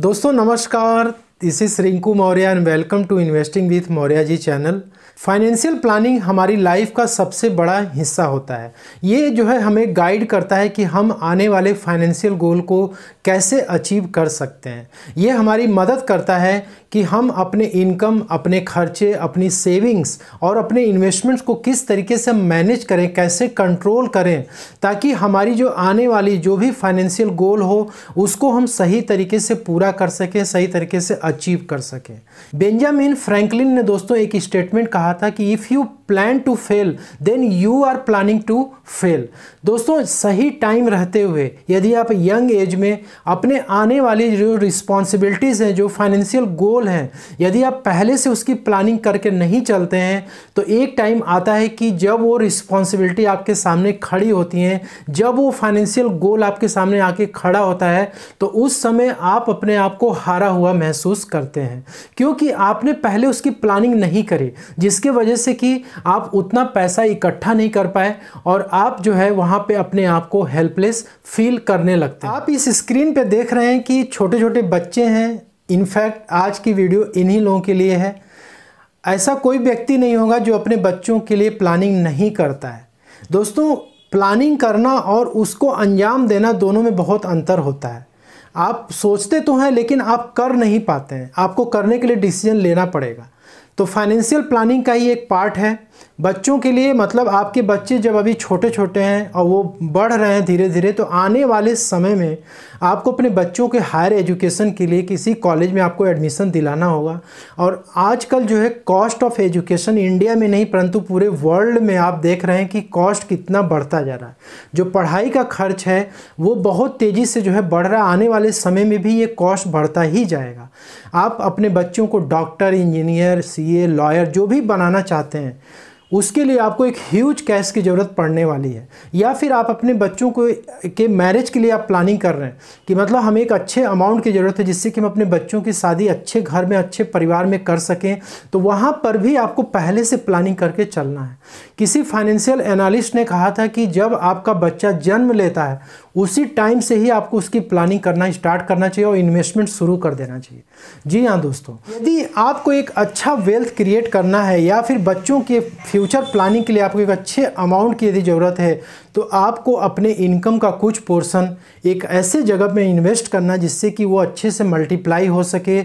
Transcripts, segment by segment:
दोस्तों नमस्कार this is Rinku Maurya and welcome to investing with Maurya ji channel financial planning हमारी life का सबसे बड़ा हिस्सा होता है ये जो है हमें गाइड करता है कि हम आने वाले फाइनेंशियल गोल को कैसे अचीव कर सकते हैं ये हमारी मदद करता है कि हम अपने इनकम अपने खर्चे अपनी सेविंग्स और अपने इन्वेस्टमेंट्स को किस तरीके से मैनेज करें कैसे कंट्रोल करें ताकि हमारी जो आने वाली जो भी फाइनेंशियल गोल हो उसको हम सही तरीके से पूरा कर सकें सही तरीके से अचीव कर सकें बेंजामिन फ्रैंकलिन ने दोस्तों एक स्टेटमेंट कहा था कि if you plan to fail then you are planning to fail दोस्तों सही टाइम रहते हुए यदि आप यंग एज में अपने आने वाली जो रिस्पॉन्सिबिलिटीज़ हैं जो फाइनेंशियल गोल हैं यदि आप पहले से उसकी प्लानिंग करके नहीं चलते हैं तो एक टाइम आता है कि जब वो रिस्पॉन्सिबिलिटी आपके सामने खड़ी होती हैं जब वो फाइनेंशियल गोल आपके सामने आके खड़ा होता है तो उस समय आप अपने आप को हारा हुआ महसूस करते हैं क्यों क्योंकि आपने पहले उसकी प्लानिंग नहीं करी जिसके वजह से कि आप उतना पैसा इकट्ठा नहीं कर पाए और आप जो है वहाँ पे अपने आप को हेल्पलेस फील करने लगते हैं आप इस स्क्रीन पे देख रहे हैं कि छोटे छोटे बच्चे हैं इनफैक्ट आज की वीडियो इन्हीं लोगों के लिए है ऐसा कोई व्यक्ति नहीं होगा जो अपने बच्चों के लिए प्लानिंग नहीं करता है दोस्तों प्लानिंग करना और उसको अंजाम देना दोनों में बहुत अंतर होता है आप सोचते तो हैं लेकिन आप कर नहीं पाते हैं आपको करने के लिए डिसीजन लेना पड़ेगा तो फाइनेंशियल प्लानिंग का ही एक पार्ट है बच्चों के लिए मतलब आपके बच्चे जब अभी छोटे छोटे हैं और वो बढ़ रहे हैं धीरे धीरे तो आने वाले समय में आपको अपने बच्चों के हायर एजुकेशन के लिए किसी कॉलेज में आपको एडमिशन दिलाना होगा और आजकल जो है कॉस्ट ऑफ एजुकेशन इंडिया में नहीं परंतु पूरे वर्ल्ड में आप देख रहे हैं कि कॉस्ट कितना बढ़ता जा रहा है जो पढ़ाई का खर्च है वो बहुत तेज़ी से जो है बढ़ रहा है आने वाले समय में भी ये कॉस्ट बढ़ता ही जाएगा आप अपने बच्चों को डॉक्टर इंजीनियर सी लॉयर जो भी बनाना चाहते हैं उसके लिए आपको एक ह्यूज कैश की ज़रूरत पड़ने वाली है या फिर आप अपने बच्चों को के मैरिज के लिए आप प्लानिंग कर रहे हैं कि मतलब हमें एक अच्छे अमाउंट की ज़रूरत है जिससे कि हम अपने बच्चों की शादी अच्छे घर में अच्छे परिवार में कर सकें तो वहाँ पर भी आपको पहले से प्लानिंग करके चलना है किसी फाइनेंशियल एनालिस्ट ने कहा था कि जब आपका बच्चा जन्म लेता है उसी टाइम से ही आपको उसकी प्लानिंग करना स्टार्ट करना चाहिए और इन्वेस्टमेंट शुरू कर देना चाहिए जी हाँ दोस्तों यदि आपको एक अच्छा वेल्थ क्रिएट करना है या फिर बच्चों के फ्यूचर प्लानिंग के लिए आपको एक अच्छे अमाउंट की यदि ज़रूरत है तो आपको अपने इनकम का कुछ पोर्सन एक ऐसे जगह में इन्वेस्ट करना जिससे कि वो अच्छे से मल्टीप्लाई हो सके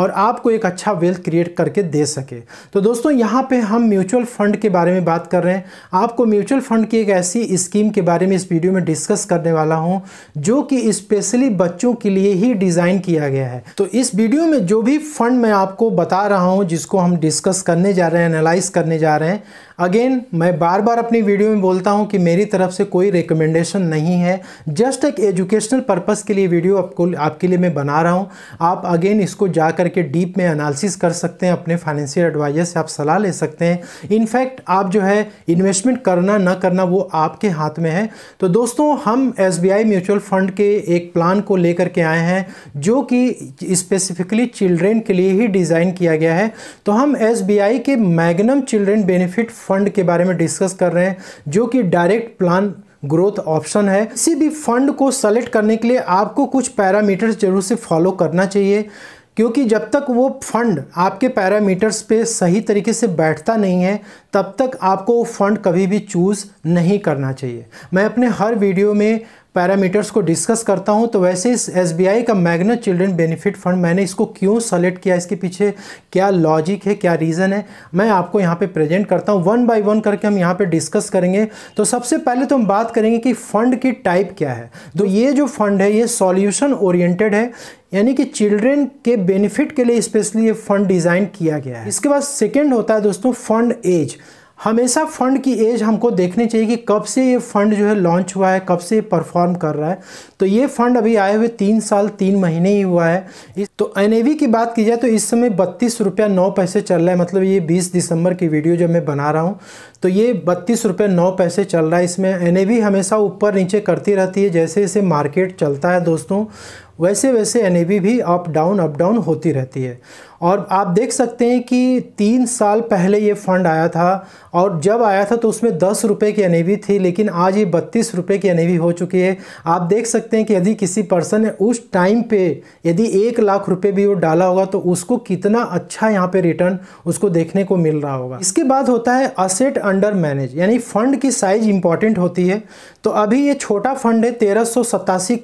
और आपको एक अच्छा वेल्थ क्रिएट करके दे सके तो दोस्तों यहाँ पे हम म्यूचुअल फंड के बारे में बात कर रहे हैं आपको म्यूचुअल फंड की एक ऐसी स्कीम के बारे में इस वीडियो में डिस्कस करने वाला वाला हूँ जो कि स्पेशली बच्चों के लिए ही डिज़ाइन किया गया है तो इस वीडियो में जो भी फंड मैं आपको बता रहा हूँ जिसको हम डिस्कस करने जा रहे हैं एनालाइज करने जा रहे हैं अगेन मैं बार बार अपनी वीडियो में बोलता हूँ कि मेरी तरफ से कोई रिकमेंडेशन नहीं है जस्ट एक एजुकेशनल पर्पस के लिए वीडियो आपको आपके लिए मैं बना रहा हूँ आप अगेन इसको जा करके डीप में एनालिसिस कर सकते हैं अपने फाइनेंशियल एडवाइजर से आप सलाह ले सकते हैं इनफैक्ट आप जो है इन्वेस्टमेंट करना ना करना वो आपके हाथ में है तो दोस्तों हम एस म्यूचुअल फंड के एक प्लान को लेकर के आए हैं जो कि स्पेसिफिकली चिल्ड्रेन के लिए ही डिज़ाइन किया गया है तो हम S K magnum children benefit fund fund के बारे में डिस्कस कर रहे हैं जो कि डायरेक्ट प्लान ग्रोथ ऑप्शन है किसी भी फंड को सेलेक्ट करने के लिए आपको कुछ पैरामीटर्स जरूर से फॉलो करना चाहिए क्योंकि जब तक वो फंड आपके पैरामीटर्स पे सही तरीके से बैठता नहीं है तब तक आपको वो फंड कभी भी चूज़ नहीं करना चाहिए मैं अपने हर वीडियो में पैरामीटर्स को डिस्कस करता हूं तो वैसे इस एस का मैग्ना चिल्ड्रन बेनिफिट फंड मैंने इसको क्यों सेलेक्ट किया इसके पीछे क्या लॉजिक है क्या रीज़न है मैं आपको यहाँ पे प्रेजेंट करता हूँ वन बाय वन करके हम यहाँ पे डिस्कस करेंगे तो सबसे पहले तो हम बात करेंगे कि फ़ंड की टाइप क्या है तो ये जो फंड है ये सॉल्यूशन ओरिएंटेड है यानी कि चिल्ड्रेन के बेनिफिट के लिए स्पेशली ये फंड डिज़ाइन किया गया है इसके बाद सेकेंड होता है दोस्तों फंड एज हमेशा फंड की एज हमको देखनी चाहिए कि कब से ये फंड जो है लॉन्च हुआ है कब से परफॉर्म कर रहा है तो ये फंड अभी आए हुए तीन साल तीन महीने ही हुआ है तो एन की बात की जाए तो इस समय बत्तीस रुपया नौ पैसे चल रहा है मतलब ये बीस दिसंबर की वीडियो जब मैं बना रहा हूँ तो ये बत्तीस रुपये नौ पैसे चल रहा है इसमें एन हमेशा ऊपर नीचे करती रहती है जैसे जैसे मार्केट चलता है दोस्तों वैसे वैसे एन भी अप डाउन अप डाउन होती रहती है और आप देख सकते हैं कि तीन साल पहले ये फंड आया था और जब आया था तो उसमें दस रुपये की एन थी लेकिन आज ये बत्तीस रुपये की एन हो चुकी है आप देख सकते हैं कि यदि किसी पर्सन ने उस टाइम पे यदि एक लाख रुपये भी वो डाला होगा तो उसको कितना अच्छा यहाँ पे रिटर्न उसको देखने को मिल रहा होगा इसके बाद होता है असेट अंडर मैनेज यानी फंड की साइज इंपॉर्टेंट होती है तो अभी ये छोटा फंड है तेरह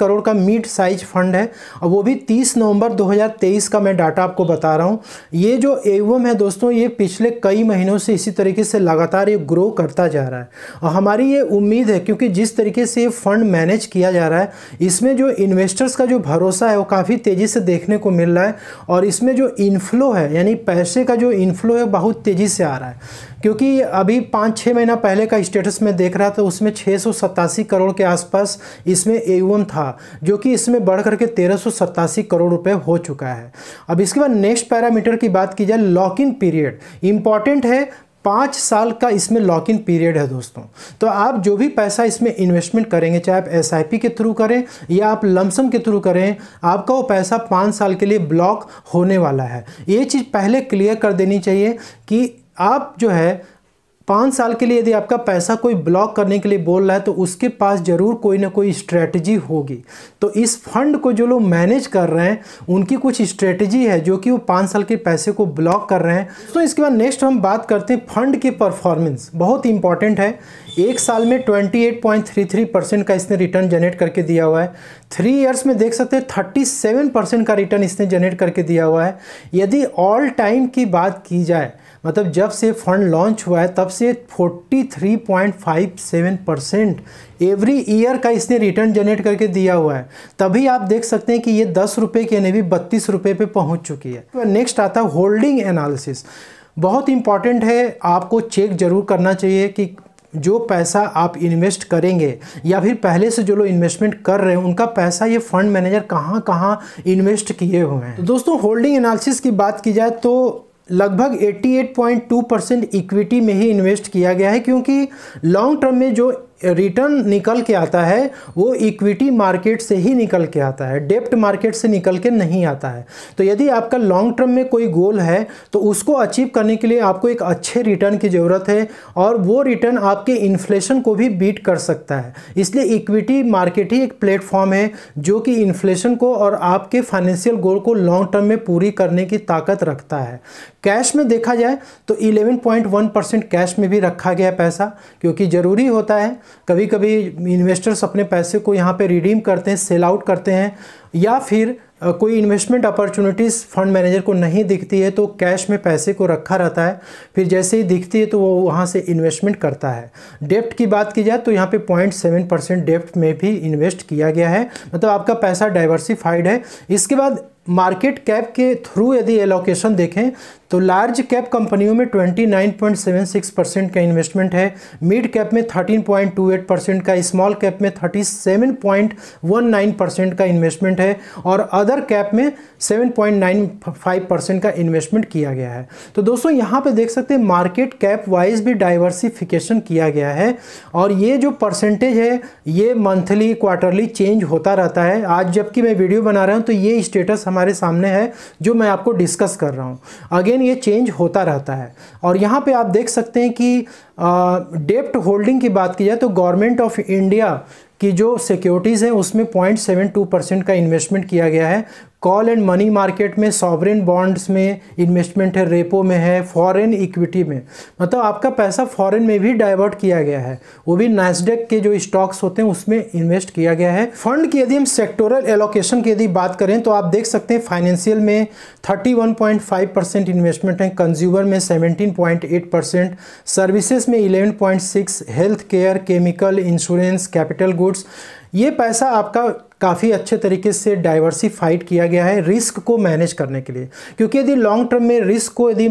करोड़ का मिड साइज फंड है है और वो भी 30 नवंबर 2023 का मैं डाटा आपको बता रहा हूँ ये जो एवम है दोस्तों ये पिछले कई महीनों से इसी तरीके से लगातार ये ग्रो करता जा रहा है और हमारी ये उम्मीद है क्योंकि जिस तरीके से ये फंड मैनेज किया जा रहा है इसमें जो इन्वेस्टर्स का जो भरोसा है वो काफ़ी तेज़ी से देखने को मिल रहा है और इसमें जो इनफ्लो है यानी पैसे का जो इनफ्लो है बहुत तेज़ी से आ रहा है क्योंकि अभी पाँच छः महीना पहले का स्टेटस में देख रहा था उसमें छः करोड़ के आसपास इसमें ए था जो कि इसमें बढ़ करके तेरह करोड़ रुपये हो चुका है अब इसके बाद नेक्स्ट पैरामीटर की बात की जाए लॉक इन पीरियड इंपॉर्टेंट है पाँच साल का इसमें लॉक इन पीरियड है दोस्तों तो आप जो भी पैसा इसमें इन्वेस्टमेंट करेंगे चाहे आप एस के थ्रू करें या आप लमसम के थ्रू करें आपका वो पैसा पाँच साल के लिए ब्लॉक होने वाला है ये चीज़ पहले क्लियर कर देनी चाहिए कि आप जो है पाँच साल के लिए यदि आपका पैसा कोई ब्लॉक करने के लिए बोल रहा है तो उसके पास ज़रूर कोई ना कोई स्ट्रेटजी होगी तो इस फंड को जो लोग मैनेज कर रहे हैं उनकी कुछ स्ट्रेटजी है जो कि वो पाँच साल के पैसे को ब्लॉक कर रहे हैं तो इसके बाद नेक्स्ट हम बात करते हैं फंड की परफॉर्मेंस बहुत इंपॉर्टेंट है एक साल में ट्वेंटी परसेंट का इसने रिटर्न जनरेट करके दिया हुआ है थ्री ईयर्स में देख सकते हैं थर्टी परसेंट का रिटर्न इसने जनरेट करके दिया हुआ है यदि ऑल टाइम की बात की जाए मतलब जब से फंड लॉन्च हुआ है तब से 43.57 परसेंट एवरी ईयर का इसने रिटर्न जनरेट करके दिया हुआ है तभी आप देख सकते हैं कि ये दस रुपये की एन बत्तीस रुपये पर पहुँच चुकी है तो नेक्स्ट आता है होल्डिंग एनालिसिस बहुत इंपॉर्टेंट है आपको चेक जरूर करना चाहिए कि जो पैसा आप इन्वेस्ट करेंगे या फिर पहले से जो लोग इन्वेस्टमेंट कर रहे हैं उनका पैसा ये फंड मैनेजर कहाँ कहाँ इन्वेस्ट किए हुए हैं तो दोस्तों होल्डिंग एनालिसिस की बात की जाए तो लगभग 88.2 परसेंट इक्विटी में ही इन्वेस्ट किया गया है क्योंकि लॉन्ग टर्म में जो रिटर्न निकल के आता है वो इक्विटी मार्केट से ही निकल के आता है डेप्ट मार्केट से निकल के नहीं आता है तो यदि आपका लॉन्ग टर्म में कोई गोल है तो उसको अचीव करने के लिए आपको एक अच्छे रिटर्न की ज़रूरत है और वो रिटर्न आपके इन्फ्लेशन को भी बीट कर सकता है इसलिए इक्विटी मार्केट ही एक प्लेटफॉर्म है जो कि इन्फ्लेशन को और आपके फाइनेंशियल गोल को लॉन्ग टर्म में पूरी करने की ताकत रखता है कैश में देखा जाए तो 11.1 परसेंट कैश में भी रखा गया पैसा क्योंकि ज़रूरी होता है कभी कभी इन्वेस्टर्स अपने पैसे को यहाँ पे रिडीम करते हैं सेल आउट करते हैं या फिर कोई इन्वेस्टमेंट अपॉर्चुनिटीज़ फंड मैनेजर को नहीं दिखती है तो कैश में पैसे को रखा रहता है फिर जैसे ही दिखती है तो वो वहाँ से इन्वेस्टमेंट करता है डेप्ट की बात की जाए तो यहाँ पे पॉइंट सेवन परसेंट डेप्ट में भी इन्वेस्ट किया गया है मतलब आपका पैसा डाइवर्सिफाइड है इसके बाद मार्केट कैप के थ्रू यदि एलोकेशन देखें तो लार्ज कैप कंपनियों में 29.76 परसेंट का इन्वेस्टमेंट है मिड कैप में 13.28 परसेंट का स्मॉल कैप में 37.19 परसेंट का इन्वेस्टमेंट है और अदर कैप में 7.95 परसेंट का इन्वेस्टमेंट किया गया है तो दोस्तों यहाँ पे देख सकते हैं मार्केट कैप वाइज भी डाइवर्सिफिकेशन किया गया है और ये जो परसेंटेज है ये मंथली क्वार्टरली चेंज होता रहता है आज जबकि मैं वीडियो बना रहा हूँ तो ये स्टेटस हमारे सामने है जो मैं आपको डिस्कस कर रहा हूँ अगेन अगेन ये चेंज होता रहता है और यहाँ पे आप देख सकते हैं कि डेप्ट होल्डिंग की बात की जाए तो गवर्नमेंट ऑफ इंडिया की जो सिक्योरिटीज़ हैं उसमें पॉइंट सेवन टू परसेंट का इन्वेस्टमेंट किया गया है कॉल एंड मनी मार्केट में सॉवरेन बॉन्ड्स में इन्वेस्टमेंट है रेपो में है फॉरेन इक्विटी में मतलब आपका पैसा फॉरेन में भी डाइवर्ट किया गया है वो भी नैसडेक के जो स्टॉक्स होते हैं उसमें इन्वेस्ट किया गया है फंड की यदि हम सेक्टोरल एलोकेशन की यदि बात करें तो आप देख सकते हैं फाइनेंशियल में फाइव परसेंट इन्वेस्टमेंट है कंज्यूमर में एट परसेंट सर्विसेज में 11.6 health care chemical insurance capital goods ये पैसा आपका काफ़ी अच्छे तरीके से डाइवर्सिफाइड किया गया है रिस्क को मैनेज करने के लिए क्योंकि यदि लॉन्ग टर्म में रिस्क को यदि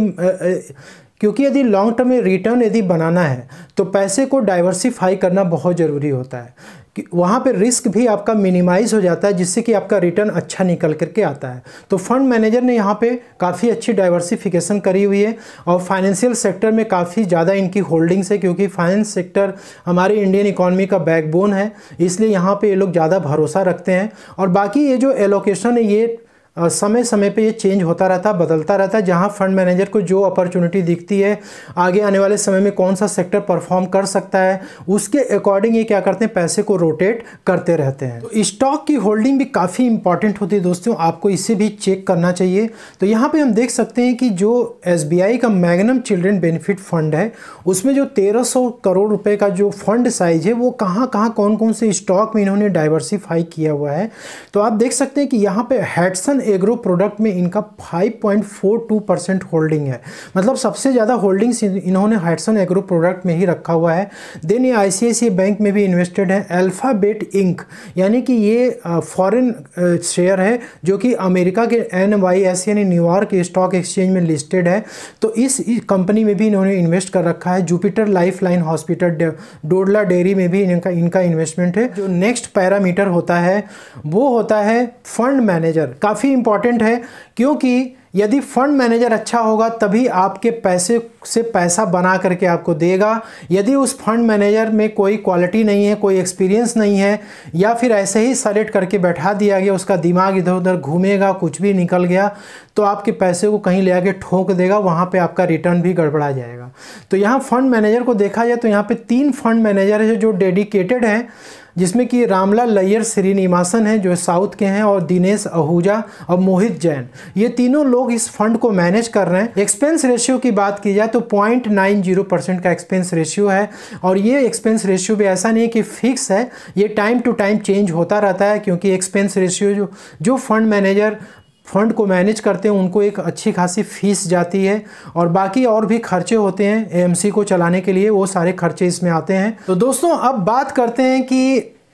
क्योंकि यदि लॉन्ग टर्म में रिटर्न यदि बनाना है तो पैसे को डाइवर्सिफाई करना बहुत ज़रूरी होता है कि वहाँ पर रिस्क भी आपका मिनिमाइज हो जाता है जिससे कि आपका रिटर्न अच्छा निकल करके आता है तो फंड मैनेजर ने यहाँ पे काफ़ी अच्छी डाइवर्सिफिकेशन करी हुई है और फाइनेंशियल सेक्टर में काफ़ी ज़्यादा इनकी होल्डिंग्स है क्योंकि फाइनेंस सेक्टर हमारे इंडियन इकोनॉमी का बैकबोन है इसलिए यहाँ पर ये लोग ज़्यादा भरोसा रखते हैं और बाकी ये जो एलोकेशन है ये समय समय पे ये चेंज होता रहता है बदलता रहता है जहाँ फंड मैनेजर को जो अपॉर्चुनिटी दिखती है आगे आने वाले समय में कौन सा सेक्टर परफॉर्म कर सकता है उसके अकॉर्डिंग ये क्या करते हैं पैसे को रोटेट करते रहते हैं तो स्टॉक की होल्डिंग भी काफ़ी इंपॉर्टेंट होती है दोस्तों आपको इसे भी चेक करना चाहिए तो यहाँ पर हम देख सकते हैं कि जो एस का मैगनम चिल्ड्रेन बेनिफिट फंड है उसमें जो तेरह करोड़ रुपये का जो फंड साइज है वो कहाँ कहाँ कौन कौन से स्टॉक में इन्होंने डाइवर्सिफाई किया हुआ है तो आप देख सकते हैं कि यहाँ पर हेडसन एग्रो प्रोडक्ट में इनका 5.42 परसेंट होल्डिंग है मतलब सबसे ज़्यादा होल्डिंग्स इन्होंने हाइटसन एग्रो प्रोडक्ट में ही रखा हुआ है देन ये आई बैंक में भी इन्वेस्टेड है अल्फ़ाबेट इंक यानी कि ये फॉरेन शेयर है जो कि अमेरिका के एन वाई एस यानी न्यूयॉर्क स्टॉक एक्सचेंज में लिस्टेड है तो इस कंपनी में भी इन्होंने इन्वेस्ट कर रखा है Jupiter life line hospital Dodla dairy में भी इनका इनका इन्वेस्टमेंट है जो नेक्स्ट पैरामीटर होता है वो होता है फंड मैनेजर काफ़ी इंपॉर्टेंट है क्योंकि यदि फंड मैनेजर अच्छा होगा तभी आपके पैसे से पैसा बना करके आपको देगा यदि उस फंड मैनेजर में कोई क्वालिटी नहीं है कोई एक्सपीरियंस नहीं है या फिर ऐसे ही सलेक्ट करके बैठा दिया गया उसका दिमाग इधर उधर घूमेगा कुछ भी निकल गया तो आपके पैसे को कहीं ले आके ठोक देगा वहाँ पर आपका रिटर्न भी गड़बड़ा जाएगा तो यहाँ फंड मैनेजर को देखा जाए तो यहाँ पे तीन फंड मैनेजर है जो डेडिकेटेड हैं जिसमें कि रामला लयर श्रीनिवासन हैं जो साउथ के हैं और दिनेश आहूजा और मोहित जैन ये तीनों लोग इस फंड को मैनेज कर रहे हैं एक्सपेंस रेशियो की बात की जाए तो पॉइंट नाइन जीरो परसेंट का एक्सपेंस रेशियो है और ये एक्सपेंस रेशियो भी ऐसा नहीं है कि फिक्स है ये टाइम टू टाइम चेंज होता रहता है क्योंकि एक्सपेंस रेशियो जो जो फंड मैनेजर फंड को मैनेज करते हैं उनको एक अच्छी खासी फीस जाती है और बाकी और भी खर्चे होते हैं एएमसी को चलाने के लिए वो सारे खर्चे इसमें आते हैं तो दोस्तों अब बात करते हैं कि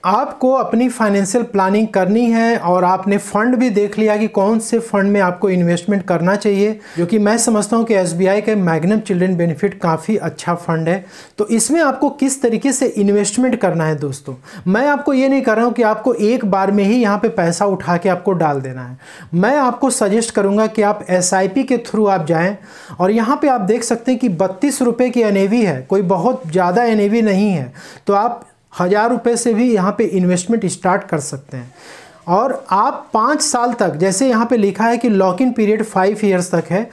आपको अपनी फाइनेंशियल प्लानिंग करनी है और आपने फंड भी देख लिया कि कौन से फंड में आपको इन्वेस्टमेंट करना चाहिए जो कि मैं समझता हूँ कि एस के मैग्नम चिल्ड्रेन बेनिफिट काफ़ी अच्छा फंड है तो इसमें आपको किस तरीके से इन्वेस्टमेंट करना है दोस्तों मैं आपको ये नहीं कर रहा हूँ कि आपको एक बार में ही यहाँ पर पैसा उठा के आपको डाल देना है मैं आपको सजेस्ट करूँगा कि आप एस के थ्रू आप जाएँ और यहाँ पर आप देख सकते हैं कि बत्तीस की एन है कोई बहुत ज़्यादा एन नहीं है तो आप हज़ार रुपये से भी यहाँ पे इन्वेस्टमेंट स्टार्ट कर सकते हैं और आप पाँच साल तक जैसे यहाँ पे लिखा है कि lock in period five years तक है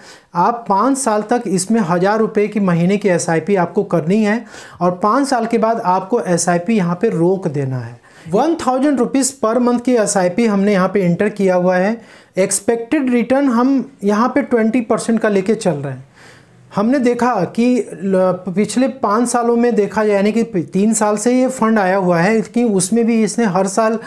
आप पाँच साल तक इसमें हज़ार रुपये की महीने की एस आपको करनी है और पाँच साल के बाद आपको एस आई पी यहाँ पर रोक देना है one thousand rupees per month की एस हमने यहाँ पे इंटर किया हुआ है एक्सपेक्टेड रिटर्न हम यहाँ पे ट्वेंटी परसेंट का लेके चल रहे हैं हमने देखा कि पिछले पाँच सालों में देखा यानी कि तीन साल से ये फंड आया हुआ है कि उसमें भी इसने हर साल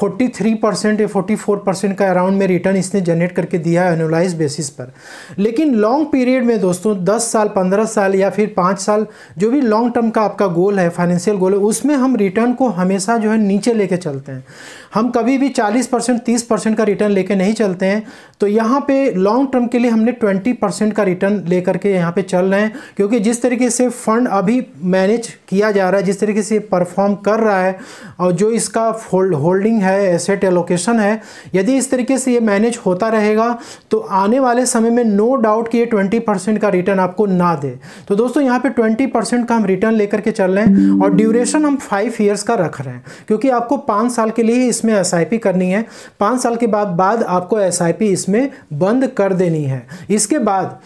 फोर्टी थ्री परसेंट या फोर्टी फोर परसेंट का अराउंड में रिटर्न इसने जनरेट करके दिया है एनुलाइज बेसिस पर लेकिन लॉन्ग पीरियड में दोस्तों दस साल पंद्रह साल या फिर पाँच साल जो भी लॉन्ग टर्म का आपका गोल है फाइनेंशियल गोल है उसमें हम रिटर्न को हमेशा जो है नीचे लेके चलते हैं हम कभी भी चालीस परसेंट तीस परसेंट का रिटर्न लेके नहीं चलते हैं तो यहाँ पे लॉन्ग टर्म के लिए हमने ट्वेंटी परसेंट का रिटर्न ले करके यहाँ पे चल रहे हैं क्योंकि जिस तरीके से फंड अभी मैनेज किया जा रहा है जिस तरीके से परफॉर्म कर रहा है और जो इसका होल्डिंग है है एसेट एलोकेशन है यदि इस तरीके से ये मैनेज होता रहेगा तो आने वाले समय में नो डाउट कि ये ट्वेंटी परसेंट का रिटर्न आपको ना दे तो दोस्तों यहाँ पे ट्वेंटी परसेंट का हम रिटर्न लेकर के चल रहे हैं और ड्यूरेशन हम फाइव ईयर्स का रख रहे हैं क्योंकि आपको पाँच साल के लिए इसमें एस करनी है पाँच साल के बाद बाद आपको एस इसमें बंद कर देनी है इसके बाद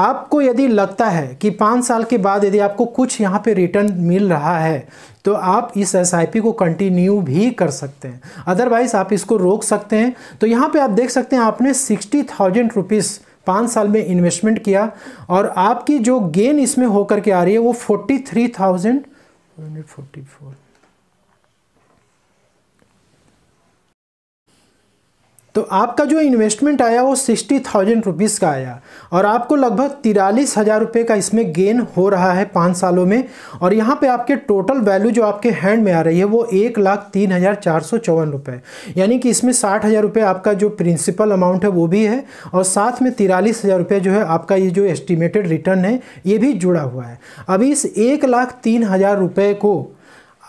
आपको यदि लगता है कि पाँच साल के बाद यदि आपको कुछ यहाँ पे रिटर्न मिल रहा है तो आप इस एस को कंटिन्यू भी कर सकते हैं अदरवाइज़ आप इसको रोक सकते हैं तो यहाँ पे आप देख सकते हैं आपने सिक्सटी थाउजेंड रुपीज़ पाँच साल में इन्वेस्टमेंट किया और आपकी जो गेन इसमें होकर के आ रही है वो forty three thousand forty four तो आपका जो इन्वेस्टमेंट आया वो सिक्सटी थाउजेंड रुपीज़ का आया और आपको लगभग तिरालीस हज़ार रुपये का इसमें गेन हो रहा है पाँच सालों में और यहाँ पे आपके टोटल वैल्यू जो आपके हैंड में आ रही है वो एक लाख तीन हज़ार चार सौ चौवन रुपये यानी कि इसमें साठ हज़ार रुपये आपका जो प्रिंसिपल अमाउंट है वो भी है और साथ में तिरालीस हज़ार रुपये जो है आपका ये जो एस्टिमेटेड रिटर्न है ये भी जुड़ा हुआ है अभी इस एक लाख तीन हज़ार रुपये को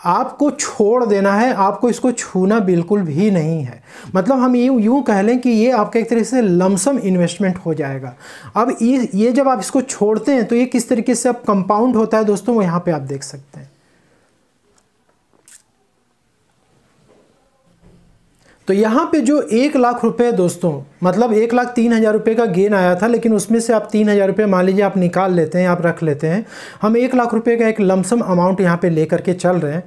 आपको छोड़ देना है आपको इसको छूना बिल्कुल भी नहीं है मतलब हम ये यूँ कह लें कि ये आपका एक तरीके से लमसम इन्वेस्टमेंट हो जाएगा अब ये ये जब आप इसको छोड़ते हैं तो ये किस तरीके से अब कंपाउंड होता है दोस्तों वो यहाँ पे आप देख सकते हैं तो यहाँ पे जो एक लाख रुपए दोस्तों मतलब एक लाख तीन हज़ार रुपये का गेन आया था लेकिन उसमें से आप तीन हज़ार रुपये मान लीजिए आप निकाल लेते हैं आप रख लेते हैं हम एक लाख रुपये का एक लमसम अमाउंट यहाँ पे लेकर के चल रहे हैं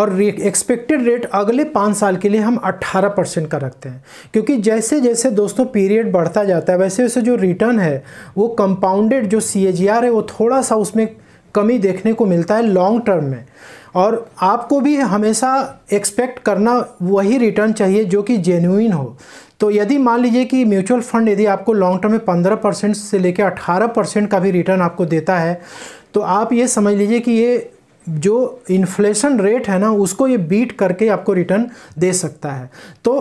और एक्सपेक्टेड रेट अगले पाँच साल के लिए हम अट्ठारह परसेंट का रखते हैं क्योंकि जैसे जैसे दोस्तों पीरियड बढ़ता जाता है वैसे वैसे जो रिटर्न है वो कंपाउंडेड जो सी है वो थोड़ा सा उसमें कमी देखने को मिलता है लॉन्ग टर्म में और आपको भी हमेशा एक्सपेक्ट करना वही रिटर्न चाहिए जो कि जेन्यून हो तो यदि मान लीजिए कि म्यूचुअल फंड यदि आपको लॉन्ग टर्म में पंद्रह परसेंट से लेकर अठारह परसेंट का भी रिटर्न आपको देता है तो आप ये समझ लीजिए कि ये जो इन्फ्लेशन रेट है ना उसको ये बीट करके आपको रिटर्न दे सकता है तो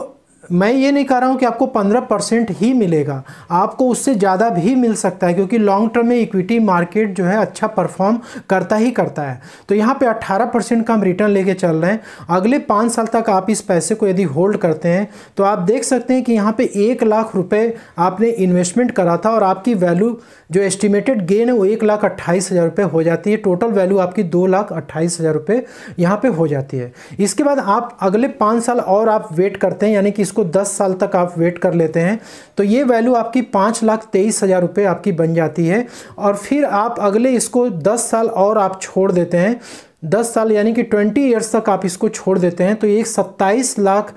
मैं ये नहीं कह रहा हूँ कि आपको पंद्रह परसेंट ही मिलेगा आपको उससे ज़्यादा भी मिल सकता है क्योंकि लॉन्ग टर्म में इक्विटी मार्केट जो है अच्छा परफॉर्म करता ही करता है तो यहाँ पे अट्ठारह परसेंट का हम रिटर्न लेके चल रहे हैं अगले पाँच साल तक आप इस पैसे को यदि होल्ड करते हैं तो आप देख सकते हैं कि यहाँ पर एक लाख रुपये आपने इन्वेस्टमेंट करा था और आपकी वैल्यू जो एस्टिमेटेड गेन है वो एक लाख अट्ठाईस हज़ार रुपये हो जाती है टोटल वैल्यू आपकी दो लाख अट्ठाईस हज़ार रुपये यहाँ पर हो जाती है इसके बाद आप अगले पाँच साल और आप वेट करते हैं यानी कि इसको इसको 10 साल तक आप वेट कर लेते हैं तो ये वैल्यू आपकी पाँच लाख तेईस हज़ार रुपये आपकी बन जाती है और फिर आप अगले इसको दस साल और आप छोड़ देते हैं दस साल यानी कि ट्वेंटी ईयर्स तक आप इसको छोड़ देते हैं तो ये सत्ताईस लाख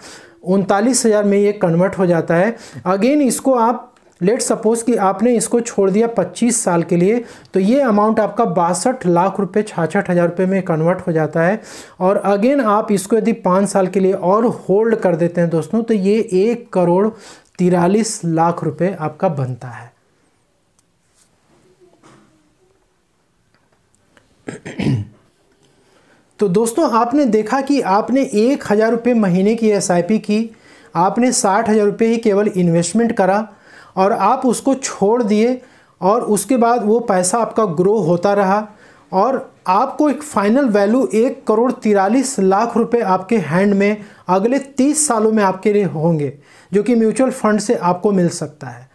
उनतालीस हज़ार में ये कन्वर्ट हो जाता है अगेन इसको आप लेट सपोज़ कि आपने इसको छोड़ दिया 25 साल के लिए तो ये अमाउंट आपका बासठ लाख रुपए छाछठ हज़ार रुपये में कन्वर्ट हो जाता है और अगेन आप इसको यदि पाँच साल के लिए और होल्ड कर देते हैं दोस्तों तो ये एक करोड़ तिरालीस लाख रुपये आपका बनता है तो दोस्तों आपने देखा कि आपने एक हज़ार रुपये महीने की एस की आपने साठ हज़ार रुपये ही केवल इन्वेस्टमेंट करा और आप उसको छोड़ दिए और उसके बाद वो पैसा आपका ग्रो होता रहा और आपको एक फाइनल वैल्यू एक करोड़ तिरालीस लाख रुपए आपके हैंड में अगले तीस सालों में आपके लिए होंगे जो कि म्यूचुअल फंड से आपको मिल सकता है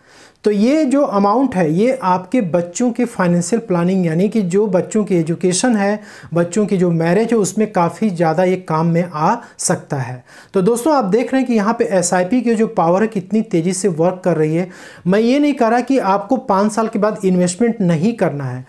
तो ये जो अमाउंट है ये आपके बच्चों के फाइनेंशियल प्लानिंग यानी कि जो बच्चों की एजुकेशन है बच्चों की जो मैरिज है उसमें काफ़ी ज़्यादा ये काम में आ सकता है तो दोस्तों आप देख रहे हैं कि यहाँ पे एस आई की जो पावर है कितनी तेज़ी से वर्क कर रही है मैं ये नहीं कह रहा कि आपको पाँच साल के बाद इन्वेस्टमेंट नहीं करना है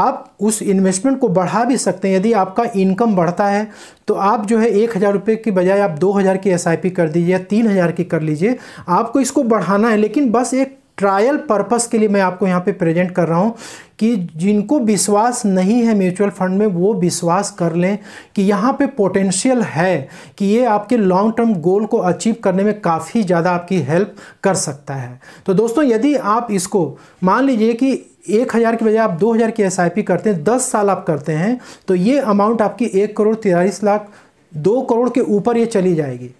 आप उस इन्वेस्टमेंट को बढ़ा भी सकते हैं यदि आपका इनकम बढ़ता है तो आप जो है एक हज़ार रुपये की बजाय आप दो हज़ार की एस कर दीजिए या तीन हज़ार की कर लीजिए आपको इसको बढ़ाना है लेकिन बस एक ट्रायल पर्पस के लिए मैं आपको यहाँ पे प्रेजेंट कर रहा हूँ कि जिनको विश्वास नहीं है म्यूचुअल फंड में वो विश्वास कर लें कि यहाँ पे पोटेंशियल है कि ये आपके लॉन्ग टर्म गोल को अचीव करने में काफ़ी ज़्यादा आपकी हेल्प कर सकता है तो दोस्तों यदि आप इसको मान लीजिए कि एक हज़ार की बजाय आप दो हज़ार की एस करते हैं दस साल आप करते हैं तो ये अमाउंट आपकी एक करोड़ तिरालीस लाख दो करोड़ के ऊपर ये चली जाएगी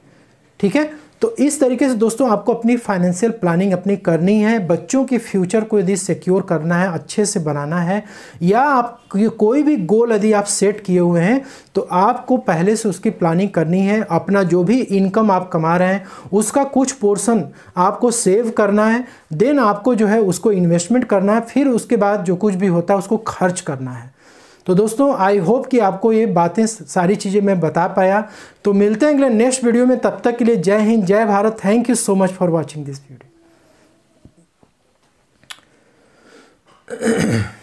ठीक है तो इस तरीके से दोस्तों आपको अपनी फाइनेंशियल प्लानिंग अपनी करनी है बच्चों के फ्यूचर को यदि सिक्योर करना है अच्छे से बनाना है या आप कोई भी गोल यदि आप सेट किए हुए हैं तो आपको पहले से उसकी प्लानिंग करनी है अपना जो भी इनकम आप कमा रहे हैं उसका कुछ पोर्सन आपको सेव करना है देन आपको जो है उसको इन्वेस्टमेंट करना है फिर उसके बाद जो कुछ भी होता है उसको खर्च करना है तो दोस्तों आई होप कि आपको ये बातें सारी चीज़ें मैं बता पाया तो मिलते हैं अगले नेक्स्ट वीडियो में तब तक के लिए Jai Hind Jai Bharat thank you so much for watching this video